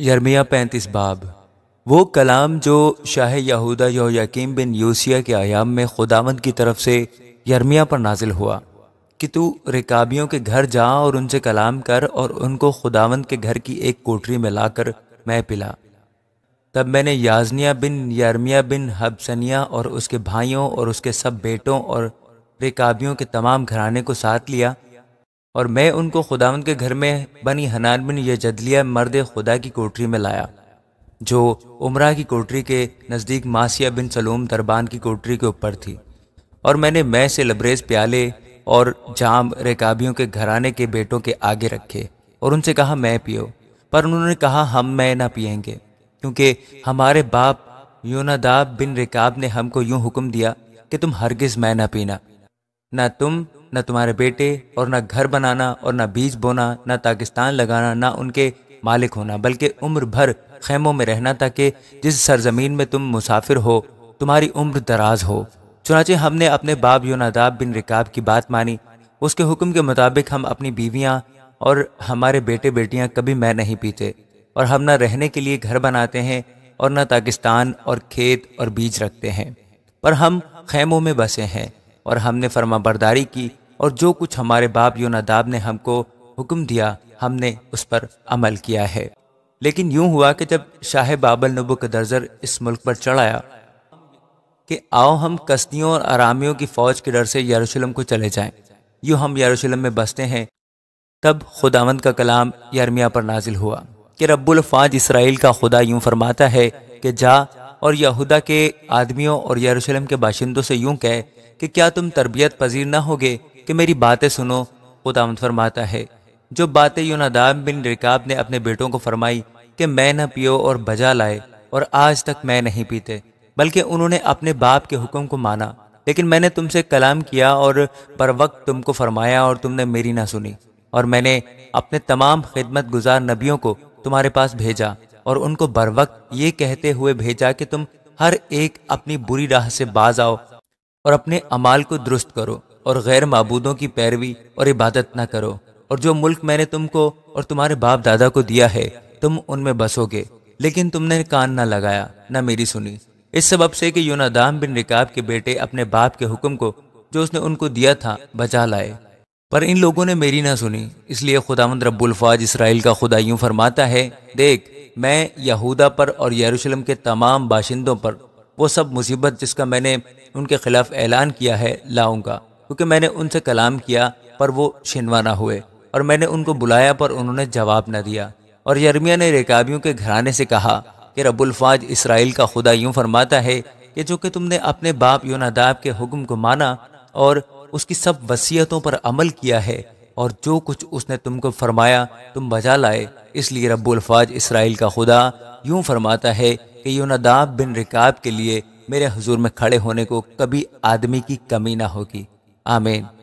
यर्मिया पैंतीस बाब वो कलाम जो शाह यहूदा यकीम बिन यूसिया के आयाम में खुदावंद की तरफ से यर्मिया पर नाजिल हुआ कि तू रिकाबियों के घर जा और उनसे कलाम कर और उनको खुदावंद के घर की एक कोठरी में लाकर मैं पिला तब मैंने याजनिया बिन यर्मिया बिन हबसनिया और उसके भाइयों और उसके सब बेटों और रिकाबियों के तमाम घराने को साथ लिया और मैं उनको खुदावन के घर में बनी हनान बिन यजदलिया मर्द खुदा की कोठरी में लाया जो उमरा की कोठरी के नज़दीक मासिया बिन सलूम दरबान की कोठरी के ऊपर थी और मैंने मैं से लबरेज प्याले और जाम रेकाबियों के घराने के बेटों के आगे रखे और उनसे कहा मैं पियो पर उन्होंने कहा हम मैं ना पियेंगे क्योंकि हमारे बाप योनादाब बिन रेकाब ने हमको यूं हुक्म दिया कि तुम हरगिज़ मैं ना पीना ना तुम न तुम्हारे बेटे और न घर बनाना और न बीज बोना न पाकिस्तान लगाना न उनके मालिक होना बल्कि उम्र भर खेमों में रहना ताकि जिस सरजमीन में तुम मुसाफिर हो तुम्हारी उम्र दराज हो चुनाचे हमने अपने बाब योनादाब बिन रिकाब की बात मानी उसके हुक्म के मुताबिक हम अपनी बीवियाँ और हमारे बेटे बेटियाँ कभी मैं नहीं पीते और हम ना रहने के लिए घर बनाते हैं और ना पाकिस्तान और खेत और बीज रखते हैं पर हम खेमों में बसे हैं और हमने फर्माबरदारी की और जो कुछ हमारे बाप योनादाब ने हमको हुक्म दिया हमने उस पर अमल किया है लेकिन यूं हुआ कि जब शाह बाबल नबुकदर्जर इस मुल्क पर चढ़ाया कि आओ हम कस्तियों और आरामियों की फौज के डर से यरूशलेम को चले जाएं यूं हम यरूशलेम में बसते हैं तब खुदावंद का कलाम यरमिया पर नाजिल हुआ कि रब्बुल फाज इसराइल का खुदा यूं फरमाता है कि जा और यहूदा के आदमियों और यरूशलेम के बाशिंदों से यूं कह कि क्या तुम तरबियत पजीर ना होगे कि मेरी बातें सुनो खुदावंद फरमाता है जो बातें यूनादाब बिन रिकाब ने अपने बेटों को फरमाई कि मैं न पियो और बजा लाए और आज तक मैं नहीं पीते बल्कि उन्होंने अपने बाप के हुक्म को माना लेकिन मैंने तुमसे कलाम किया और पर वक्त तुमको फरमाया और तुमने मेरी ना सुनी और मैंने अपने तमाम खिदमत गुजार नबियों को तुम्हारे पास भेजा और उनको बर वक्त ये कहते हुए भेजा कि तुम हर एक अपनी बुरी राह से बाज आओ और अपने अमाल को दुरुस्त करो और गैर मबूदों की पैरवी और इबादत न करो और जो मुल्क मैंने तुमको और तुम्हारे बाप दादा को दिया है तुम उनमें बसोगे लेकिन तुमने कान ना लगाया ना मेरी सुनी इस सब से कि यूनादाम बिन रिकाब के बेटे अपने बाप के हुक्म को जो उसने उनको दिया था बचा लाए पर इन लोगों ने मेरी ना सुनी इसलिए खुदावंद रब्बुल्फाज इसराइल का खुदा यूं फरमाता है देख मैं यहूदा पर और यरूशलेम के तमाम बाशिंदों पर वो सब मुसीबत जिसका मैंने उनके खिलाफ ऐलान किया है लाऊंगा क्योंकि मैंने उनसे कलाम किया पर वो शिनवा ना हुए और मैंने उनको बुलाया पर उन्होंने जवाब न दिया और यरमिया ने रेकाबियों के घराने से कहा कि रबुल्फाज इसराइल का खुदा यूं फरमाता है कि कि तुमने अपने बाप योनादाब के हुक्म को माना और उसकी सब वसीयतों पर अमल किया है और जो कुछ उसने तुमको फरमाया तुम बजा लाए इसलिए रबुल्फाज इसराइल का खुदा यूं फरमाता है कि योनादाब बिन रिकाब के लिए मेरे हजूर में खड़े होने को कभी आदमी की कमी ना होगी Amén.